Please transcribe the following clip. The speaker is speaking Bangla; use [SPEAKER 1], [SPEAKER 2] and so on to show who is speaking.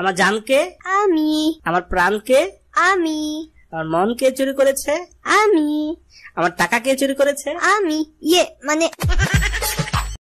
[SPEAKER 1] আমার জানকে আমি আমার প্রাণকে আমি আমার মন কে চুরি করেছে আমি আমার টাকা কে চুরি করেছে আমি ইয়ে মানে